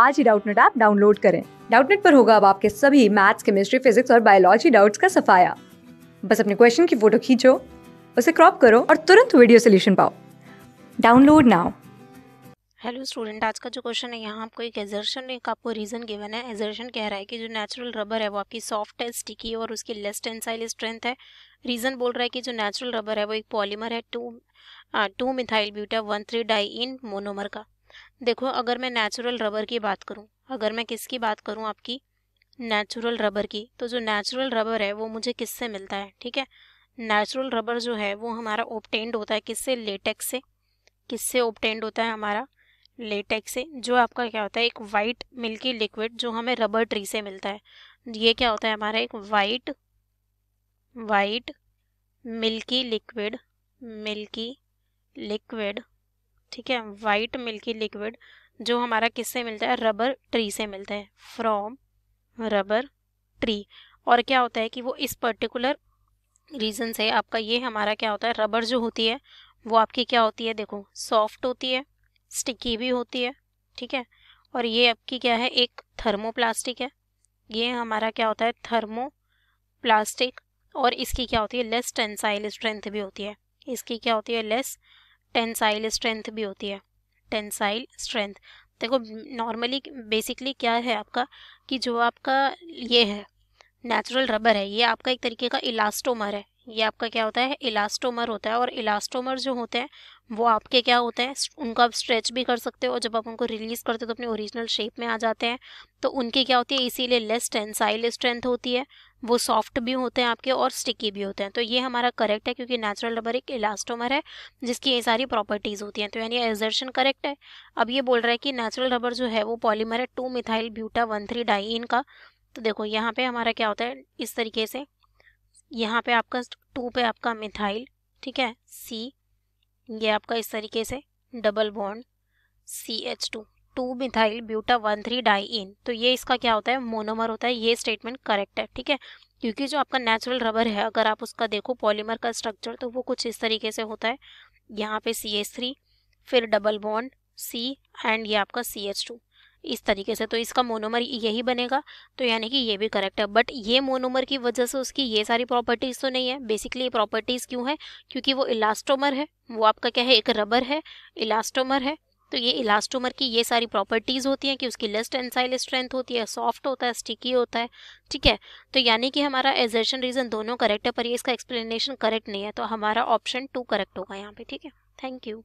आज ही Doubtnut app download करें डाउटनेट पर होगा अब आपके सभी मैथ्स केमिस्ट्री फिजिक्स और बायोलॉजी डाउट्स का सफाया बस अपने क्वेश्चन की फोटो खींचो उसे क्रॉप करो और तुरंत वीडियो सोल्यूशन पाओ डाउनलोड नाउ हेलो स्टूडेंट आज का जो क्वेश्चन है यहाँ आपको एक एजर्शन एक आपको रीज़न गिवन है एजर्शन कह रहा है कि जो नेचुरल रबर है वो आपकी सॉफ्ट है स्टिकी और उसकी लेस टेंसाइल स्ट्रेंथ है रीज़न बोल रहा है कि जो नेचुरल रबर है वो एक पॉलीमर है two two methyl buta one three diene monomer का देखो अगर मैं नेचुरल रबर की बात करूँ अगर मैं किसकी बात करूँ आपकी नेचुरल रबर की तो जो नेचुरल रबर है वो मुझे किससे मिलता है ठीक है नेचुरल रबर जो है वो हमारा ओपटेंड होता है किससे लेटेक्स से किससे ओपटेंड होता है हमारा लेटेक्स से जो आपका क्या होता है एक वाइट मिल्की लिक्विड जो हमें रबर ट्री से मिलता है ये क्या होता है हमारा एक white white milky liquid milky liquid ठीक है वाइट मिल्की लिक्विड जो हमारा किससे मिलता है रबर ट्री से मिलता है फ्रॉम रबर ट्री और क्या होता है कि वो इस पर्टिकुलर रीज़न से आपका ये हमारा क्या होता है रबर जो होती है वो आपकी क्या होती है देखो सॉफ्ट होती है स्टिकी भी होती है ठीक है और ये आपकी क्या है एक थर्मोप्लास्टिक है ये हमारा क्या होता है थर्मो प्लास्टिक और इसकी क्या होती है लेस टेंसाइल स्ट्रेंथ भी होती है इसकी क्या होती है लेस टेंसाइल स्ट्रेंथ भी होती है टेंसाइल स्ट्रेंथ देखो नॉर्मली बेसिकली क्या है आपका कि जो आपका ये है नेचुरल रबर है ये आपका एक तरीके का इलास्टोमर है ये आपका क्या होता है इलास्टोमर होता है और इलास्टोमर जो होते हैं वो आपके क्या होते हैं उनको आप स्ट्रेच भी कर सकते हो और जब आप उनको रिलीज़ करते हो तो अपने ओरिजिनल शेप में आ जाते हैं तो उनकी क्या होती है इसीलिए लेस टेंसाइल स्ट्रेंथ होती है वो सॉफ्ट भी होते हैं आपके और स्टिकी भी होते हैं तो ये हमारा करेक्ट है क्योंकि नेचुरल रबर एक इलास्टोमर है जिसकी ये सारी प्रॉपर्टीज़ होती हैं तो यानी एजर्शन करेक्ट है अब ये बोल रहा है कि नेचुरल रबर जो है वो पॉलीमर है two methyl buta one three diene का तो देखो यहाँ पे हमारा क्या होता है इस तरीके से यहाँ पे आपका टू पे आपका मिथाइल ठीक है सी ये आपका इस तरीके से double bond C H two two methyl buta one three diene तो ये इसका क्या होता है मोनोमर होता है ये स्टेटमेंट करेक्ट है ठीक है क्योंकि जो आपका नेचुरल रबर है अगर आप उसका देखो पॉलीमर का स्ट्रक्चर तो वो कुछ इस तरीके से होता है यहाँ पे सी एच थ्री फिर डबल बॉन्ड सी एंड ये आपका सी एच टू इस तरीके से तो इसका मोनोमर यही बनेगा तो यानी कि ये भी करेक्ट है बट ये मोनोमर की वजह से उसकी ये सारी प्रॉपर्टीज़ तो नहीं है बेसिकली ये प्रॉपर्टीज़ क्यों है क्योंकि वो इलास्टोमर है वो आपका क्या है एक रबर है इलास्टोमर है तो ये इलास्टोमर की ये सारी प्रॉपर्टीज़ होती हैं कि उसकी लेस टेंसाइल स्ट्रेंथ होती है सॉफ्ट होता है स्टिकी होता है ठीक है तो यानी कि हमारा एजर्शन रीज़न दोनों करेक्ट है पर ये इसका एक्सप्लेनेशन करेक्ट नहीं है तो हमारा ऑप्शन टू करेक्ट होगा यहाँ पे ठीक है थैंक यू